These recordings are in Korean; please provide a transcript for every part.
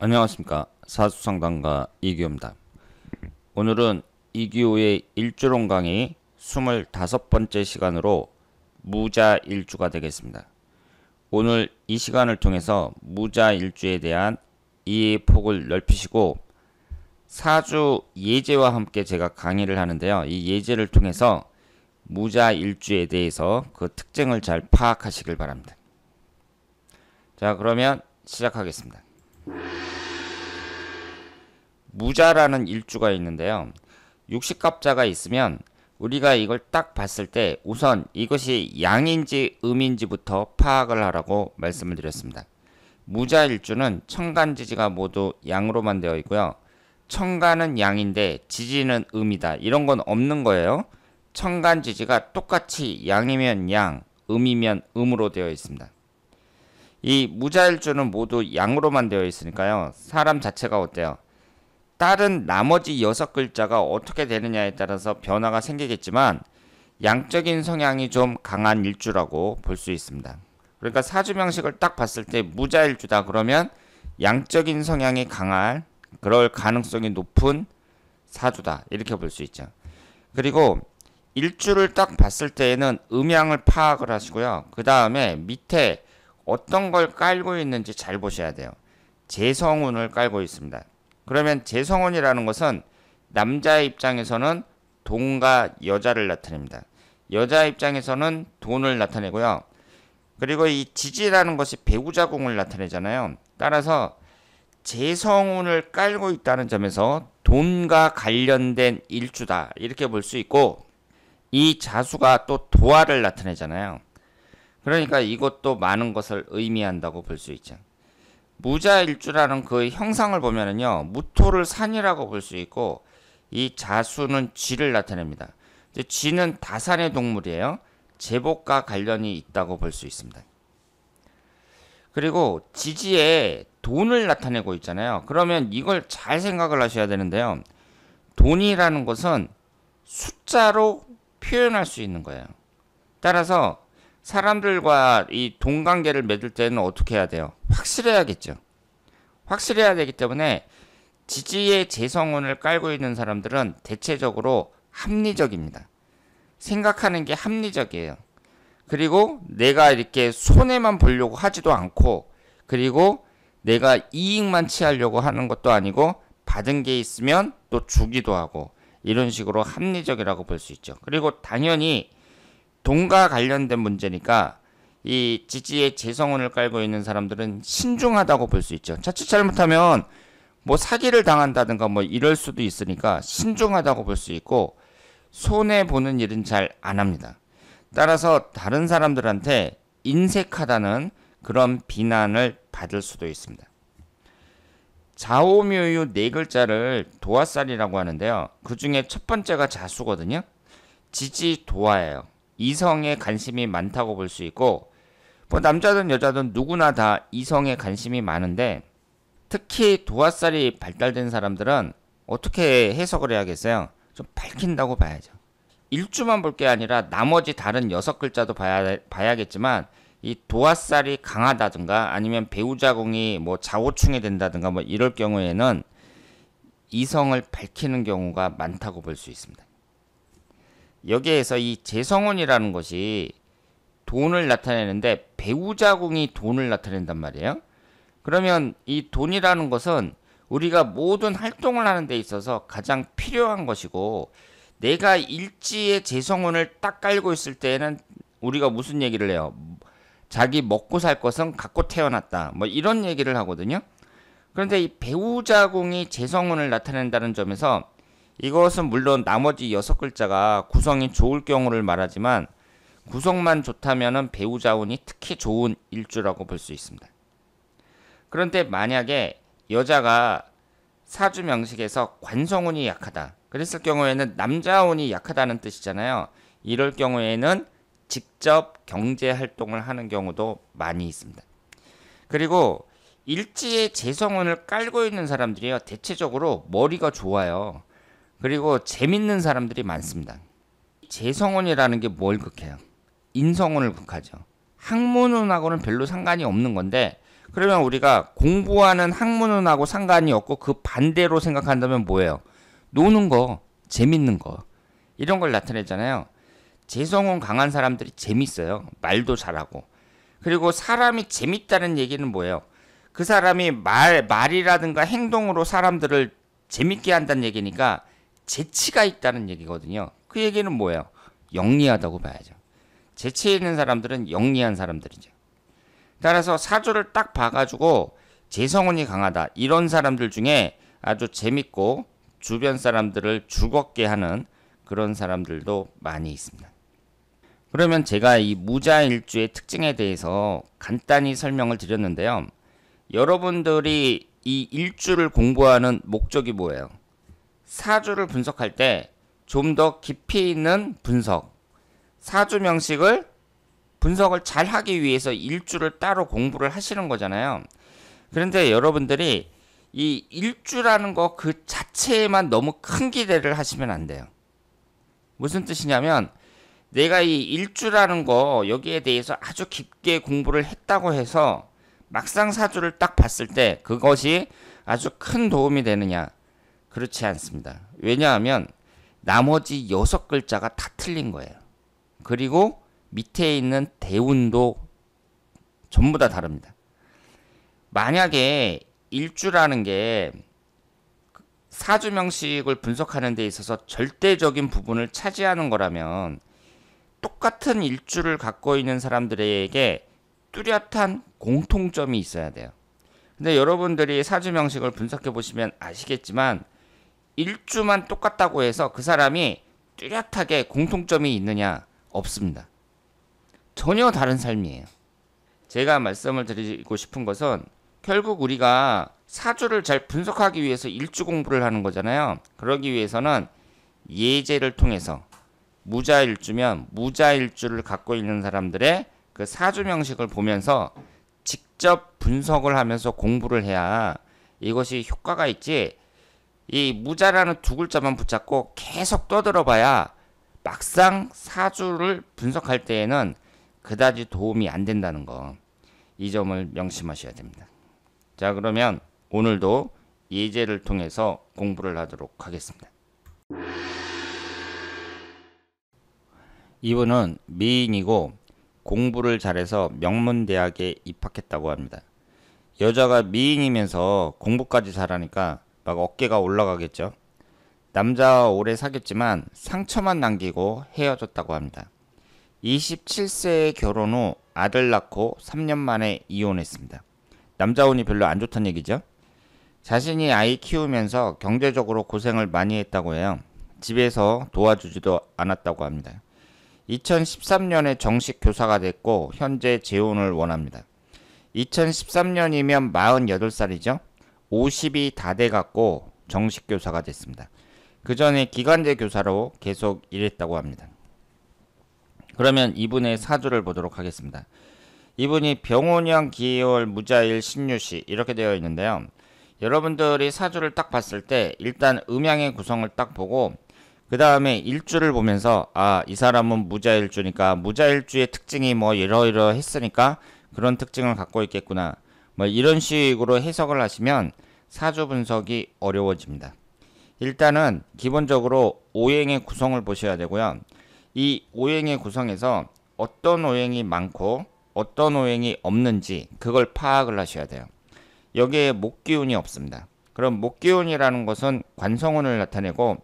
안녕하십니까 사수상담가 이규호입니다 오늘은 이기호의 일주론 강의 25번째 시간으로 무자일주가 되겠습니다. 오늘 이 시간을 통해서 무자일주에 대한 이해 폭을 넓히시고 사주 예제와 함께 제가 강의를 하는데요. 이 예제를 통해서 무자일주에 대해서 그 특징을 잘 파악하시길 바랍니다. 자 그러면 시작하겠습니다. 무자라는 일주가 있는데요. 육식갑자가 있으면 우리가 이걸 딱 봤을 때 우선 이것이 양인지 음인지부터 파악을 하라고 말씀을 드렸습니다. 무자일주는 천간지지가 모두 양으로만 되어 있고요. 천간은 양인데 지지는 음이다. 이런 건 없는 거예요. 천간지지가 똑같이 양이면 양, 음이면 음으로 되어 있습니다. 이 무자일주는 모두 양으로만 되어 있으니까요. 사람 자체가 어때요? 다른 나머지 여섯 글자가 어떻게 되느냐에 따라서 변화가 생기겠지만 양적인 성향이 좀 강한 일주라고 볼 수 있습니다. 그러니까 사주명식을 딱 봤을 때 무자일주다 그러면 양적인 성향이 강할 그럴 가능성이 높은 사주다 이렇게 볼 수 있죠. 그리고 일주를 딱 봤을 때에는 음향을 파악을 하시고요. 그 다음에 밑에 어떤 걸 깔고 있는지 잘 보셔야 돼요. 재성운을 깔고 있습니다. 그러면 재성운이라는 것은 남자 입장에서는 돈과 여자를 나타냅니다. 여자 입장에서는 돈을 나타내고요. 그리고 이 지지라는 것이 배우자 공을 나타내잖아요. 따라서 재성운을 깔고 있다는 점에서 돈과 관련된 일주다 이렇게 볼 수 있고 이 자수가 또 도화를 나타내잖아요. 그러니까 이것도 많은 것을 의미한다고 볼 수 있죠. 무자일주라는 그 형상을 보면은요, 무토를 산이라고 볼 수 있고, 이 자수는 쥐를 나타냅니다. 쥐는 다산의 동물이에요. 제복과 관련이 있다고 볼 수 있습니다. 그리고 지지에 돈을 나타내고 있잖아요. 그러면 이걸 잘 생각을 하셔야 되는데요. 돈이라는 것은 숫자로 표현할 수 있는 거예요. 따라서 사람들과 이 동관계를 맺을 때는 어떻게 해야 돼요? 확실해야겠죠. 확실해야 되기 때문에 지지의 재성운을 깔고 있는 사람들은 대체적으로 합리적입니다. 생각하는 게 합리적이에요. 그리고 내가 이렇게 손해만 보려고 하지도 않고 그리고 내가 이익만 취하려고 하는 것도 아니고 받은 게 있으면 또 주기도 하고 이런 식으로 합리적이라고 볼 수 있죠. 그리고 당연히 돈과 관련된 문제니까 이지지의 재성원을 깔고 있는 사람들은 신중하다고 볼 수 있죠. 자칫 잘못하면 뭐 사기를 당한다든가 뭐 이럴 수도 있으니까 신중하다고 볼 수 있고 손해 보는 일은 잘 안 합니다. 따라서 다른 사람들한테 인색하다는 그런 비난을 받을 수도 있습니다. 자오묘유 네 글자를 도화살이라고 하는데요. 그 중에 첫 번째가 자수거든요. 지지 도화예요. 이성에 관심이 많다고 볼 수 있고 뭐 남자든 여자든 누구나 다 이성에 관심이 많은데 특히 도화살이 발달된 사람들은 어떻게 해석을 해야겠어요? 좀 밝힌다고 봐야죠. 일주만 볼 게 아니라 나머지 다른 여섯 글자도 봐야, 봐야겠지만 이 도화살이 강하다든가 아니면 배우자궁이 뭐자우충이 된다든가 뭐 이럴 경우에는 이성을 밝히는 경우가 많다고 볼 수 있습니다. 여기에서 이 재성원이라는 것이 돈을 나타내는데 배우자궁이 돈을 나타낸단 말이에요. 그러면 이 돈이라는 것은 우리가 모든 활동을 하는 데 있어서 가장 필요한 것이고 내가 일지의 재성원을 딱 깔고 있을 때에는 우리가 무슨 얘기를 해요? 자기 먹고 살 것은 갖고 태어났다. 뭐 이런 얘기를 하거든요. 그런데 이 배우자궁이 재성원을 나타낸다는 점에서 이것은 물론 나머지 여섯 글자가 구성이 좋을 경우를 말하지만 구성만 좋다면 배우자운이 특히 좋은 일주라고 볼 수 있습니다. 그런데 만약에 여자가 사주 명식에서 관성운이 약하다. 그랬을 경우에는 남자운이 약하다는 뜻이잖아요. 이럴 경우에는 직접 경제 활동을 하는 경우도 많이 있습니다. 그리고 일지의 재성운을 깔고 있는 사람들이요. 대체적으로 머리가 좋아요. 그리고 재밌는 사람들이 많습니다. 재성원이라는 게 뭘 극해요? 인성원을 극하죠. 학문운하고는 별로 상관이 없는 건데 그러면 우리가 공부하는 학문운하고 상관이 없고 그 반대로 생각한다면 뭐예요? 노는 거, 재밌는 거 이런 걸 나타내잖아요. 재성운 강한 사람들이 재밌어요. 말도 잘하고 그리고 사람이 재밌다는 얘기는 뭐예요? 그 사람이 말 말이라든가 행동으로 사람들을 재밌게 한다는 얘기니까 재치가 있다는 얘기거든요. 그 얘기는 뭐예요? 영리하다고 봐야죠. 재치 있는 사람들은 영리한 사람들이죠. 따라서 사주를 딱 봐가지고 재성운이 강하다. 이런 사람들 중에 아주 재밌고 주변 사람들을 즐겁게 하는 그런 사람들도 많이 있습니다. 그러면 제가 이 무자일주의 특징에 대해서 간단히 설명을 드렸는데요. 여러분들이 이 일주를 공부하는 목적이 뭐예요? 사주를 분석할 때 좀 더 깊이 있는 분석, 사주 명식을 분석을 잘 하기 위해서 일주를 따로 공부를 하시는 거잖아요. 그런데 여러분들이 이 일주라는 거 그 자체에만 너무 큰 기대를 하시면 안 돼요. 무슨 뜻이냐면 내가 이 일주라는 거 여기에 대해서 아주 깊게 공부를 했다고 해서 막상 사주를 딱 봤을 때 그것이 아주 큰 도움이 되느냐 그렇지 않습니다. 왜냐하면 나머지 여섯 글자가 다 틀린 거예요. 그리고 밑에 있는 대운도 전부 다 다릅니다. 만약에 일주라는 게 사주명식을 분석하는 데 있어서 절대적인 부분을 차지하는 거라면 똑같은 일주를 갖고 있는 사람들에게 뚜렷한 공통점이 있어야 돼요. 근데 여러분들이 사주명식을 분석해 보시면 아시겠지만 일주만 똑같다고 해서 그 사람이 뚜렷하게 공통점이 있느냐 없습니다. 전혀 다른 삶이에요. 제가 말씀을 드리고 싶은 것은 결국 우리가 사주를 잘 분석하기 위해서 일주 공부를 하는 거잖아요. 그러기 위해서는 예제를 통해서 무자일주면 무자일주를 갖고 있는 사람들의 그 사주 명식을 보면서 직접 분석을 하면서 공부를 해야 이것이 효과가 있지 이 무자라는 두 글자만 붙잡고 계속 떠들어봐야 막상 사주를 분석할 때에는 그다지 도움이 안 된다는 거. 이 점을 명심하셔야 됩니다. 자, 그러면 오늘도 예제를 통해서 공부를 하도록 하겠습니다. 이분은 미인이고 공부를 잘해서 명문대학에 입학했다고 합니다. 여자가 미인이면서 공부까지 잘하니까 막 어깨가 올라가겠죠. 남자와 오래 사귀었지만 상처만 남기고 헤어졌다고 합니다. 27세에 결혼 후 아들 낳고 3년 만에 이혼했습니다. 남자 운이 별로 안 좋다는 얘기죠. 자신이 아이 키우면서 경제적으로 고생을 많이 했다고 해요. 집에서 도와주지도 않았다고 합니다. 2013년에 정식 교사가 됐고 현재 재혼을 원합니다. 2013년이면 48살이죠. 50이 다 돼갖고 정식 교사가 됐습니다. 그 전에 기간제 교사로 계속 일했다고 합니다. 그러면 이분의 사주를 보도록 하겠습니다. 이분이 병원형 기월 무자일 신유시 이렇게 되어 있는데요. 여러분들이 사주를 딱 봤을 때 일단 음양의 구성을 딱 보고 그 다음에 일주를 보면서 아 이 사람은 무자일주니까 무자일주의 특징이 뭐 이러이러 했으니까 그런 특징을 갖고 있겠구나 뭐 이런 식으로 해석을 하시면 사주 분석이 어려워집니다. 일단은 기본적으로 오행의 구성을 보셔야 되고요. 이 오행의 구성에서 어떤 오행이 많고 어떤 오행이 없는지 그걸 파악을 하셔야 돼요. 여기에 목기운이 없습니다. 그럼 목기운이라는 것은 관성운을 나타내고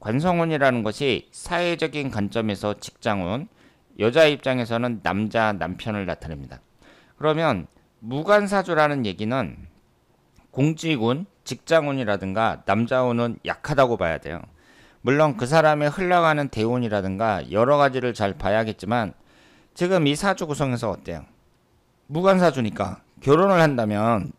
관성운이라는 것이 사회적인 관점에서 직장운, 여자 입장에서는 남자, 남편을 나타냅니다. 그러면 무관사주라는 얘기는 공직운, 직장운이라든가 남자운은 약하다고 봐야 돼요. 물론 그 사람의 흘러가는 대운이라든가 여러 가지를 잘 봐야겠지만 지금 이 사주 구성에서 어때요? 무관사주니까 결혼을 한다면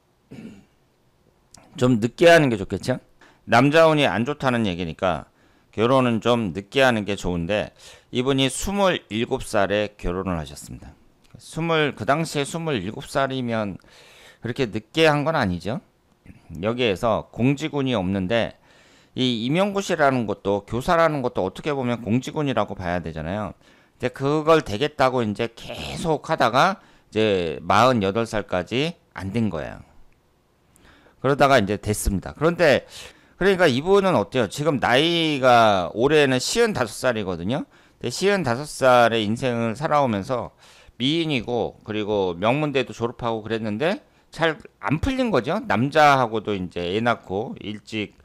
좀 늦게 하는 게 좋겠죠? 남자운이 안 좋다는 얘기니까 결혼은 좀 늦게 하는 게 좋은데 이분이 27살에 결혼을 하셨습니다. 스물 그 당시에 스물일곱 살이면 그렇게 늦게 한 건 아니죠. 여기에서 공지군이 없는데 이 임용고시라는 것도 교사라는 것도 어떻게 보면 공지군이라고 봐야 되잖아요. 근데 그걸 되겠다고 이제 계속 하다가 이제 48살까지 안 된 거예요. 그러다가 이제 됐습니다. 그런데 그러니까 이분은 어때요? 지금 나이가 올해는 시은 다섯 살이거든요 근데 다섯 살의 인생을 살아오면서 미인이고 그리고 명문대도 졸업하고 그랬는데 잘 안 풀린 거죠. 남자하고도 이제 애 낳고 일찍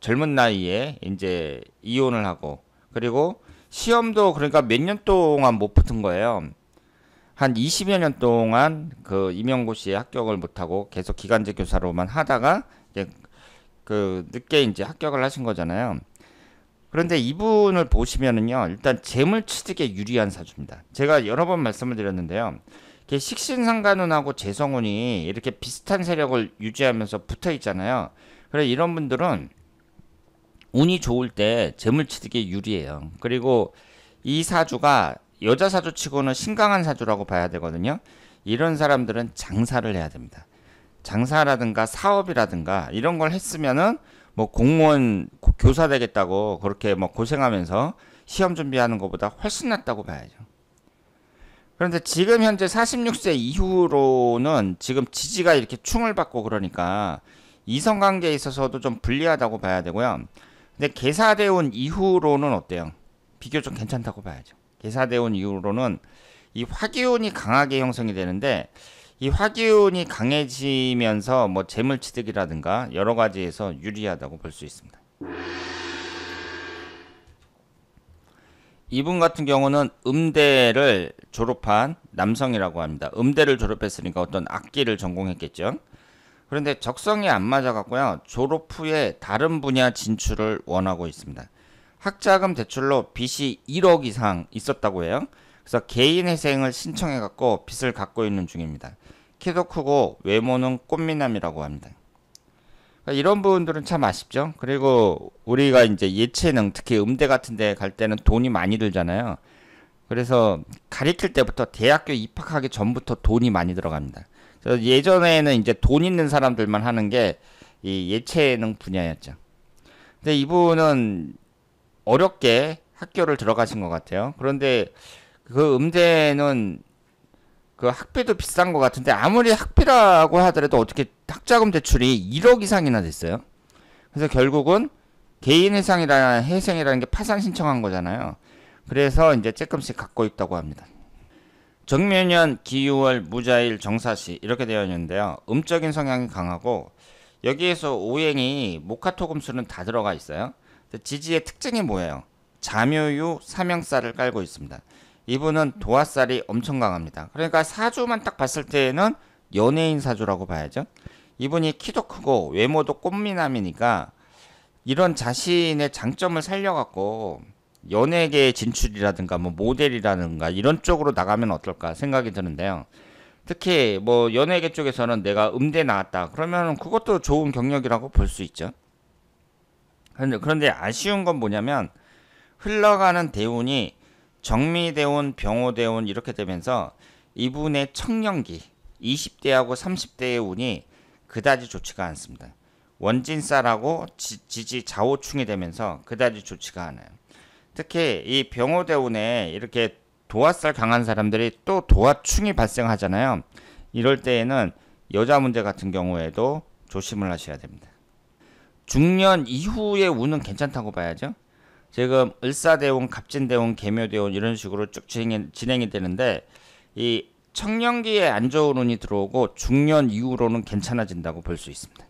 젊은 나이에 이제 이혼을 하고 그리고 시험도 그러니까 몇 년 동안 못 붙은 거예요. 한 20여 년 동안 그 임용고시에 합격을 못하고 계속 기간제 교사로만 하다가 이제 그 늦게 이제 합격을 하신 거잖아요. 그런데 이분을 보시면은요, 일단 재물 취득에 유리한 사주입니다. 제가 여러 번 말씀을 드렸는데요. 식신상관운하고 재성운이 이렇게 비슷한 세력을 유지하면서 붙어 있잖아요. 그래 서 이런 분들은 운이 좋을 때 재물 취득에 유리해요. 그리고 이 사주가 여자 사주치고는 신강한 사주라고 봐야 되거든요. 이런 사람들은 장사를 해야 됩니다. 장사라든가 사업이라든가 이런 걸 했으면은 뭐 공무원 교사 되겠다고 그렇게 뭐 고생하면서 시험 준비하는 것보다 훨씬 낫다고 봐야죠. 그런데 지금 현재 46세 이후로는 지금 지지가 이렇게 충을 받고 그러니까 이성관계에 있어서도 좀 불리하다고 봐야 되고요. 근데 개사대운 이후로는 어때요? 비교적 괜찮다고 봐야죠. 개사대운 이후로는 이 화기운이 강하게 형성이 되는데 이 화기운이 강해지면서 뭐 재물 취득이라든가 여러 가지에서 유리하다고 볼 수 있습니다. 이분 같은 경우는 음대를 졸업한 남성이라고 합니다. 음대를 졸업했으니까 어떤 악기를 전공했겠죠. 그런데 적성이 안 맞아갖고요. 졸업 후에 다른 분야 진출을 원하고 있습니다. 학자금 대출로 빚이 1억 이상 있었다고 해요. 그래서 개인회생을 신청해갖고 빚을 갖고 있는 중입니다. 키도 크고 외모는 꽃미남이라고 합니다. 그러니까 이런 부분들은 참 아쉽죠. 그리고 우리가 이제 예체능, 특히 음대 같은 데 갈 때는 돈이 많이 들잖아요. 그래서 가리킬 때부터 대학교 입학하기 전부터 돈이 많이 들어갑니다. 그래서 예전에는 이제 돈 있는 사람들만 하는 게 이 예체능 분야였죠. 근데 이분은 어렵게 학교를 들어가신 것 같아요. 그런데 그 음대는 그 학비도 비싼 것 같은데 아무리 학비라고 하더라도 어떻게 학자금 대출이 1억 이상이나 됐어요. 그래서 결국은 개인 회생이라 회생이라는 게 파산 신청한 거잖아요. 그래서 이제 조금씩 갖고 있다고 합니다. 정면연, 기유월, 무자일, 정사시 이렇게 되어 있는데요. 음적인 성향이 강하고 여기에서 오행이 모카토금수는 다 들어가 있어요. 지지의 특징이 뭐예요? 자묘유, 삼형사를 깔고 있습니다. 이분은 도화살이 엄청 강합니다. 그러니까 사주만 딱 봤을 때에는 연예인 사주라고 봐야죠. 이분이 키도 크고 외모도 꽃미남이니까 이런 자신의 장점을 살려갖고 연예계에 진출이라든가 뭐 모델이라든가 이런 쪽으로 나가면 어떨까 생각이 드는데요. 특히 뭐 연예계 쪽에서는 내가 음대 나왔다 그러면 그것도 좋은 경력이라고 볼 수 있죠. 그런데 그런데 아쉬운 건 뭐냐면 흘러가는 대운이 정미대원, 병호대원 이렇게 되면서 이분의 청년기 20대하고 30대의 운이 그다지 좋지가 않습니다. 원진살하고 지, 지 좌우충이 되면서 그다지 좋지가 않아요. 특히 이 병호대운에 이렇게 도화살 강한 사람들이 또 도화충이 발생하잖아요. 이럴 때에는 여자 문제 같은 경우에도 조심을 하셔야 됩니다. 중년 이후의 운은 괜찮다고 봐야죠. 지금 을사대원, 갑진대원, 개묘대원 이런 식으로 쭉 진행이, 진행이 되는데 이 청년기에 안 좋은 운이 들어오고 중년 이후로는 괜찮아진다고 볼 수 있습니다.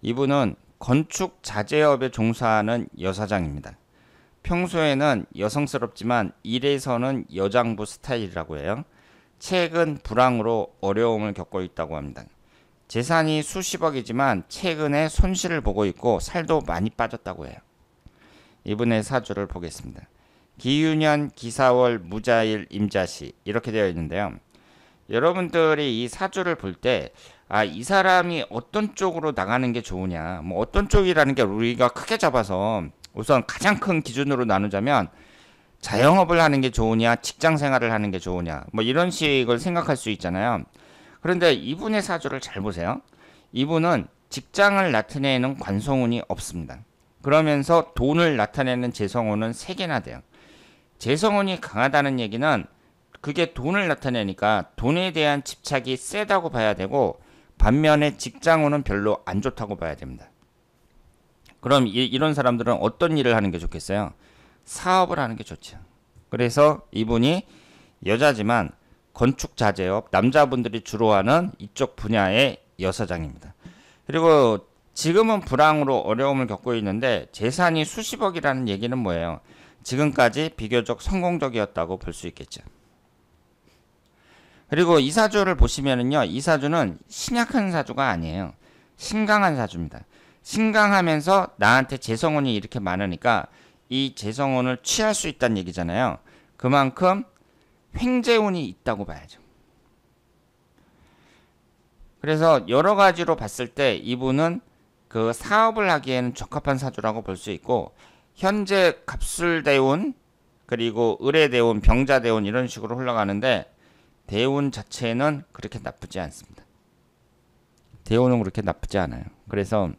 이분은 건축 자재업에 종사하는 여사장입니다. 평소에는 여성스럽지만 일에서는 여장부 스타일이라고 해요. 최근 불황으로 어려움을 겪고 있다고 합니다. 재산이 수십억이지만 최근에 손실을 보고 있고 살도 많이 빠졌다고 해요. 이분의 사주를 보겠습니다. 기유년 기사월 무자일 임자시 이렇게 되어 있는데요. 여러분들이 이 사주를 볼 때아이 사람이 어떤 쪽으로 나가는 게 좋으냐 뭐 어떤 쪽이라는 게 우리가 크게 잡아서 우선 가장 큰 기준으로 나누자면 자영업을 하는 게 좋으냐 직장 생활을 하는 게 좋으냐 뭐 이런 식을 생각할 수 있잖아요. 그런데 이분의 사주를 잘 보세요. 이분은 직장을 나타내는 관성운이 없습니다. 그러면서 돈을 나타내는 재성운은 세개나 돼요. 재성운이 강하다는 얘기는 그게 돈을 나타내니까 돈에 대한 집착이 세다고 봐야 되고 반면에 직장운은 별로 안 좋다고 봐야 됩니다. 그럼 이, 런 사람들은 어떤 일을 하는 게 좋겠어요? 사업을 하는 게 좋죠. 그래서 이분이 여자지만 건축 자재업 남자분들이 주로 하는 이쪽 분야의 여사장입니다. 그리고 지금은 불황으로 어려움을 겪고 있는데 재산이 수십억이라는 얘기는 뭐예요? 지금까지 비교적 성공적이었다고 볼 수 있겠죠. 그리고 이사주를 보시면은요, 이사주는 신약한 사주가 아니에요. 신강한 사주입니다. 신강하면서 나한테 재성원이 이렇게 많으니까 이 재성원을 취할 수 있다는 얘기잖아요. 그만큼 횡재운이 있다고 봐야죠. 그래서 여러 가지로 봤을 때 이분은 그 사업을 하기에는 적합한 사주라고 볼 수 있고 현재 갑술 대운 그리고 을의 대운, 병자 대운 이런 식으로 흘러가는데 대운 자체는 그렇게 나쁘지 않습니다. 대운은 그렇게 나쁘지 않아요. 그래서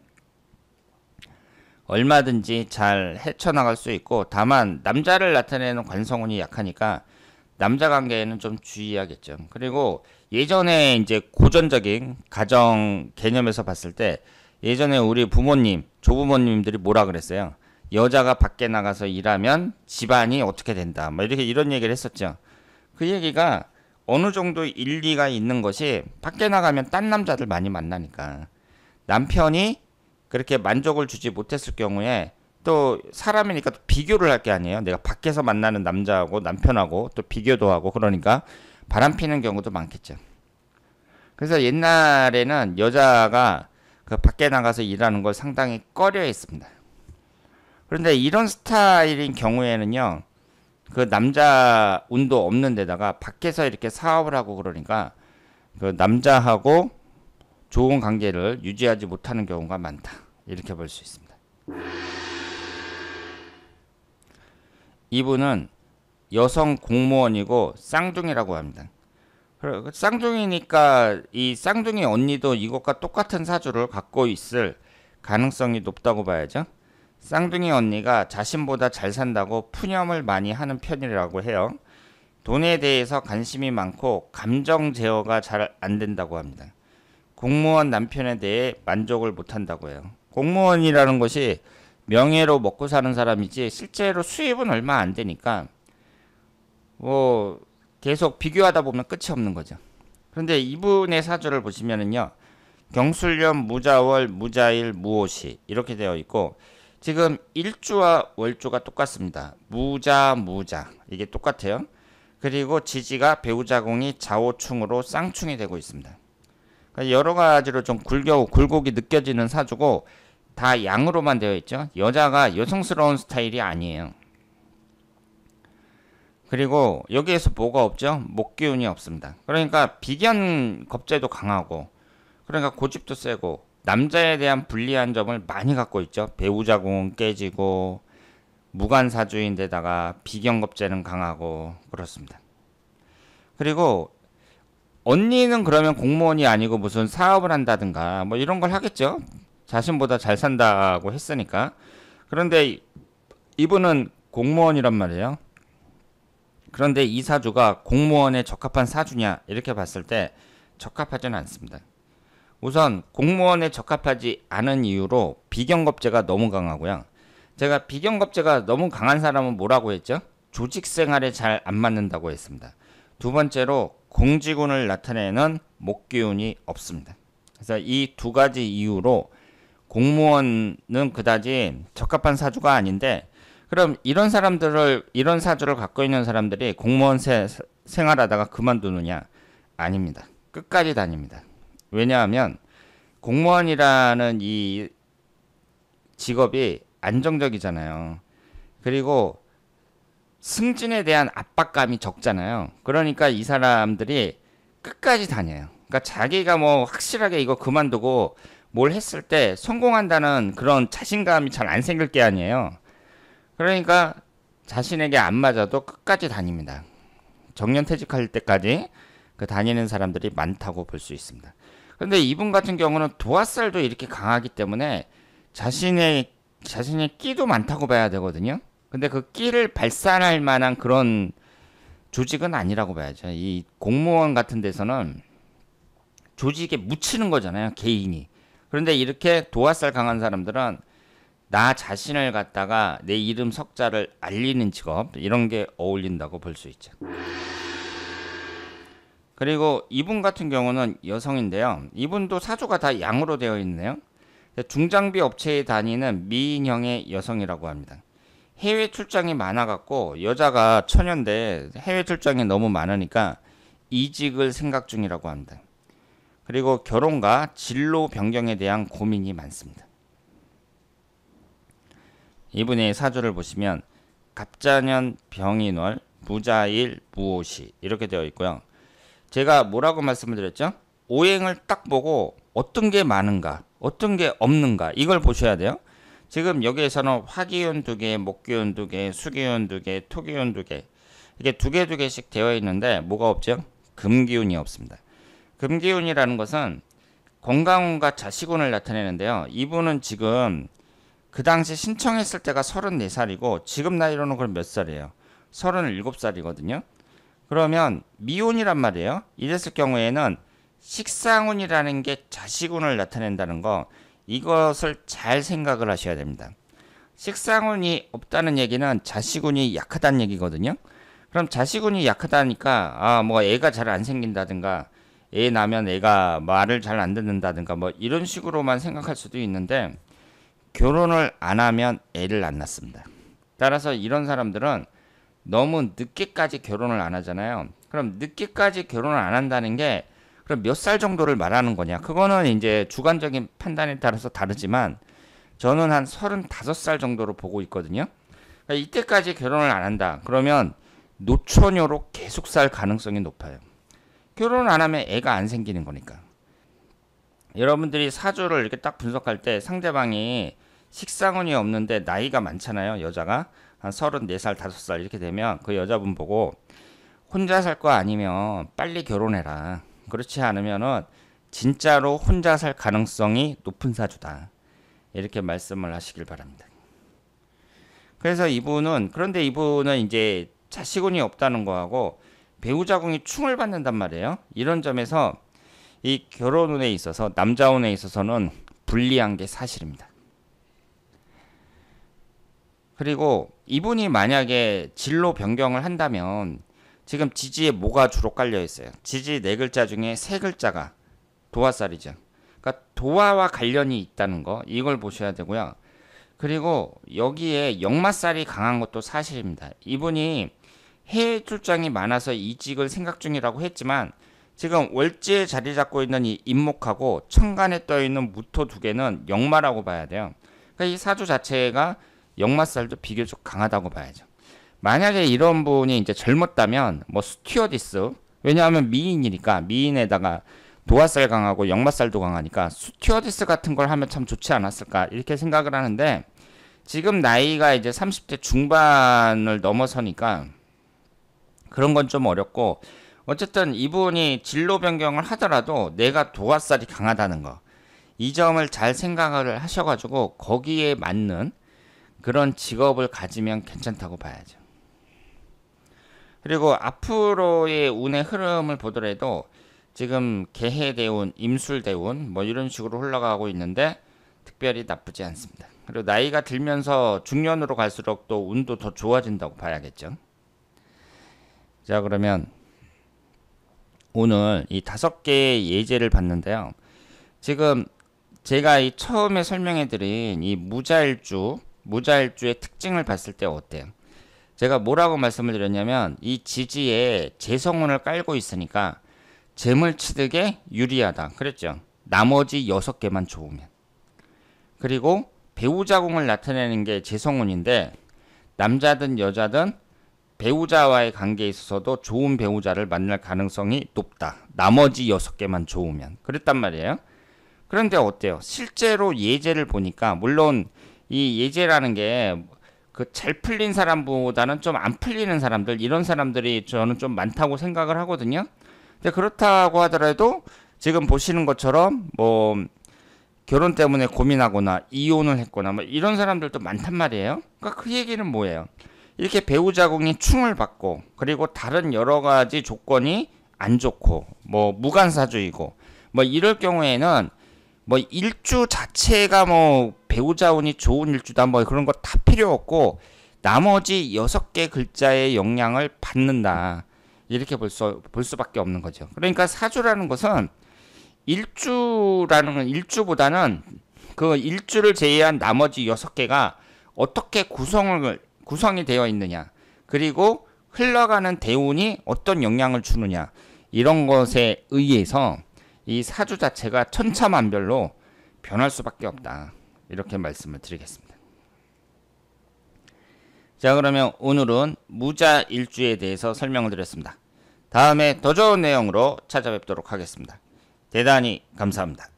얼마든지 잘 헤쳐나갈 수 있고 다만 남자를 나타내는 관성운이 약하니까 남자 관계에는 좀 주의해야겠죠. 그리고 예전에 이제 고전적인 가정 개념에서 봤을 때 예전에 우리 부모님, 조부모님들이 뭐라 그랬어요? 여자가 밖에 나가서 일하면 집안이 어떻게 된다. 뭐 이렇게 이런 얘기를 했었죠. 그 얘기가 어느 정도 일리가 있는 것이 밖에 나가면 딴 남자들 많이 만나니까 남편이 그렇게 만족을 주지 못했을 경우에 또 사람이니까 또 비교를 할 게 아니에요. 내가 밖에서 만나는 남자하고 남편하고 또 비교도 하고 그러니까 바람 피는 경우도 많겠죠. 그래서 옛날에는 여자가 그 밖에 나가서 일하는 걸 상당히 꺼려 했습니다. 그런데 이런 스타일인 경우에는요, 그 남자 운도 없는 데다가 밖에서 이렇게 사업을 하고 그러니까 그 남자하고 좋은 관계를 유지하지 못하는 경우가 많다. 이렇게 볼 수 있습니다. 이분은 여성 공무원이고 쌍둥이라고 합니다. 그 쌍둥이니까 이 쌍둥이 언니도 이것과 똑같은 사주를 갖고 있을 가능성이 높다고 봐야죠. 쌍둥이 언니가 자신보다 잘 산다고 푸념을 많이 하는 편이라고 해요. 돈에 대해서 관심이 많고 감정 제어가 잘 안 된다고 합니다. 공무원 남편에 대해 만족을 못한다고 해요. 공무원이라는 것이 명예로 먹고 사는 사람이지 실제로 수입은 얼마 안 되니까 뭐 계속 비교하다 보면 끝이 없는 거죠. 그런데 이분의 사주를 보시면은요. 경술년 무자월 무자일 무오시 이렇게 되어 있고 지금 일주와 월주가 똑같습니다. 무자 무자 이게 똑같아요. 그리고 지지가 배우자공이 자오충으로 쌍충이 되고 있습니다. 그러니까 여러 가지로 좀 굴겨 굴곡이 느껴지는 사주고 다 양으로만 되어 있죠. 여자가 여성스러운 스타일이 아니에요. 그리고 여기에서 뭐가 없죠? 목기운이 없습니다. 그러니까 비견 겁제도 강하고 그러니까 고집도 세고 남자에 대한 불리한 점을 많이 갖고 있죠. 배우자 공은 깨지고 무관사주인데다가 비견 겁제는 강하고 그렇습니다. 그리고 언니는 그러면 공무원이 아니고 무슨 사업을 한다든가 뭐 이런 걸 하겠죠. 자신보다 잘 산다고 했으니까. 그런데 이분은 공무원이란 말이에요. 그런데 이 사주가 공무원에 적합한 사주냐 이렇게 봤을 때 적합하지는 않습니다. 우선 공무원에 적합하지 않은 이유로 비경겁제가 너무 강하고요. 제가 비경겁제가 너무 강한 사람은 뭐라고 했죠? 조직 생활에 잘 안 맞는다고 했습니다. 두 번째로 공직운을 나타내는 목기운이 없습니다. 그래서 이 두 가지 이유로 공무원은 그다지 적합한 사주가 아닌데 그럼 이런 사람들을 이런 사주를 갖고 있는 사람들이 공무원 세, 생활하다가 그만두느냐 아닙니다. 끝까지 다닙니다. 왜냐하면 공무원이라는 이 직업이 안정적이잖아요. 그리고 승진에 대한 압박감이 적잖아요. 그러니까 이 사람들이 끝까지 다녀요. 그러니까 자기가 뭐 확실하게 이거 그만두고 뭘 했을 때 성공한다는 그런 자신감이 잘 안 생길 게 아니에요. 그러니까 자신에게 안 맞아도 끝까지 다닙니다. 정년 퇴직할 때까지 그 다니는 사람들이 많다고 볼 수 있습니다. 그런데 이분 같은 경우는 도화살도 이렇게 강하기 때문에 자신의 자신의 끼도 많다고 봐야 되거든요. 근데 그 끼를 발산할 만한 그런 조직은 아니라고 봐야죠. 이 공무원 같은 데서는 조직에 묻히는 거잖아요, 개인이. 그런데 이렇게 도화살 강한 사람들은 나 자신을 갖다가 내 이름 석자를 알리는 직업 이런 게 어울린다고 볼 수 있죠. 그리고 이분 같은 경우는 여성인데요. 이분도 사주가 다 양으로 되어 있네요. 중장비 업체에 다니는 미인형의 여성이라고 합니다. 해외 출장이 많아갖고 여자가 천연데 해외 출장이 너무 많으니까 이직을 생각 중이라고 합니다. 그리고 결혼과 진로 변경에 대한 고민이 많습니다. 이분의 사주를 보시면 갑자년 병인월 무자일 무오시 이렇게 되어 있고요. 제가 뭐라고 말씀을 드렸죠? 오행을 딱 보고 어떤 게 많은가 어떤 게 없는가 이걸 보셔야 돼요. 지금 여기에서는 화기운 두 개, 목기운 두 개, 수기운 두 개, 토기운 두개 이게 두 개 두 개씩 되어 있는데 뭐가 없죠? 금기운이 없습니다. 금기운이라는 것은 건강운과 자식운을 나타내는데요. 이분은 지금 그 당시 신청했을 때가 34살이고 지금 나이로는 그럼 몇 살이에요? 37살이거든요. 그러면 미운이란 말이에요. 이랬을 경우에는 식상운이라는 게 자식운을 나타낸다는 거 이것을 잘 생각을 하셔야 됩니다. 식상운이 없다는 얘기는 자식운이 약하다는 얘기거든요. 그럼 자식운이 약하다니까 아뭐 애가 잘 안 생긴다든가 애 나면 애가 말을 잘 안 듣는다든가 뭐 이런 식으로만 생각할 수도 있는데 결혼을 안 하면 애를 안 낳습니다. 따라서 이런 사람들은 너무 늦게까지 결혼을 안 하잖아요. 그럼 늦게까지 결혼을 안 한다는 게 그럼 몇 살 정도를 말하는 거냐? 그거는 이제 주관적인 판단에 따라서 다르지만 저는 한 35살 정도로 보고 있거든요. 그러니까 이때까지 결혼을 안 한다. 그러면 노처녀로 계속 살 가능성이 높아요. 결혼 안 하면 애가 안 생기는 거니까. 여러분들이 사주를 이렇게 딱 분석할 때 상대방이 식상운이 없는데 나이가 많잖아요. 여자가 한 34살, 5살 이렇게 되면 그 여자분 보고 혼자 살 거 아니면 빨리 결혼해라. 그렇지 않으면은 진짜로 혼자 살 가능성이 높은 사주다. 이렇게 말씀을 하시길 바랍니다. 그래서 이분은 그런데 이분은 이제 자식운이 없다는 거하고 배우자공이 충을 받는단 말이에요. 이런 점에서 이 결혼운에 있어서 남자운에 있어서는 불리한 게 사실입니다. 그리고 이분이 만약에 진로 변경을 한다면 지금 지지에 뭐가 주로 깔려 있어요? 지지 네 글자 중에 세 글자가 도화살이죠. 그러니까 도화와 관련이 있다는 거 이걸 보셔야 되고요. 그리고 여기에 역마살이 강한 것도 사실입니다. 이분이 해외 출장이 많아서 이직을 생각 중이라고 했지만 지금 월지에 자리 잡고 있는 이 임목하고 천간에 떠 있는 무토 두 개는 역마라고 봐야 돼요. 그러니까 이 사주 자체가 역마살도 비교적 강하다고 봐야죠. 만약에 이런 분이 이제 젊었다면 뭐 스튜어디스 왜냐하면 미인이니까 미인에다가 도화살 강하고 역마살도 강하니까 스튜어디스 같은 걸 하면 참 좋지 않았을까 이렇게 생각을 하는데 지금 나이가 이제 30대 중반을 넘어서니까 그런 건 좀 어렵고 어쨌든 이분이 진로 변경을 하더라도 내가 도화살이 강하다는 거. 이 점을 잘 생각을 하셔가지고 거기에 맞는 그런 직업을 가지면 괜찮다고 봐야죠. 그리고 앞으로의 운의 흐름을 보더라도 지금 개해대운, 임술대운 뭐 이런 식으로 흘러가고 있는데 특별히 나쁘지 않습니다. 그리고 나이가 들면서 중년으로 갈수록 또 운도 더 좋아진다고 봐야겠죠. 자 그러면 오늘 이 다섯 개의 예제를 봤는데요. 지금 제가 이 처음에 설명해드린 이 무자일주, 무자일주의 특징을 봤을 때 어때요? 제가 뭐라고 말씀을 드렸냐면 이 지지에 재성운을 깔고 있으니까 재물취득에 유리하다 그랬죠. 나머지 여섯 개만 좋으면. 그리고 배우자궁을 나타내는 게 재성운인데 남자든 여자든 배우자와의 관계에 있어서도 좋은 배우자를 만날 가능성이 높다. 나머지 여섯 개만 좋으면. 그랬단 말이에요. 그런데 어때요? 실제로 예제를 보니까, 물론 이 예제라는 게, 그 잘 풀린 사람보다는 좀 안 풀리는 사람들, 이런 사람들이 저는 좀 많다고 생각을 하거든요. 근데 그렇다고 하더라도 지금 보시는 것처럼 뭐 결혼 때문에 고민하거나 이혼을 했거나 뭐 이런 사람들도 많단 말이에요. 그러니까 그 얘기는 뭐예요? 이렇게 배우자궁이 충을 받고 그리고 다른 여러 가지 조건이 안 좋고 뭐무관사주이고뭐 이럴 경우에는 뭐 일주 자체가 뭐 배우자운이 좋은 일주다 뭐 그런 거 다 필요 없고 나머지 여섯 개 글자의 영향을 받는다 이렇게 볼, 수, 볼 수밖에 없는 거죠. 그러니까 사주라는 것은 일주라는 건 일주보다는 그 일주를 제외한 나머지 여섯 개가 어떻게 구성을 구성이 되어 있느냐, 그리고 흘러가는 대운이 어떤 영향을 주느냐, 이런 것에 의해서 이 사주 자체가 천차만별로 변할 수밖에 없다. 이렇게 말씀을 드리겠습니다. 자, 그러면 오늘은 무자 일주에 대해서 설명을 드렸습니다. 다음에 더 좋은 내용으로 찾아뵙도록 하겠습니다. 대단히 감사합니다.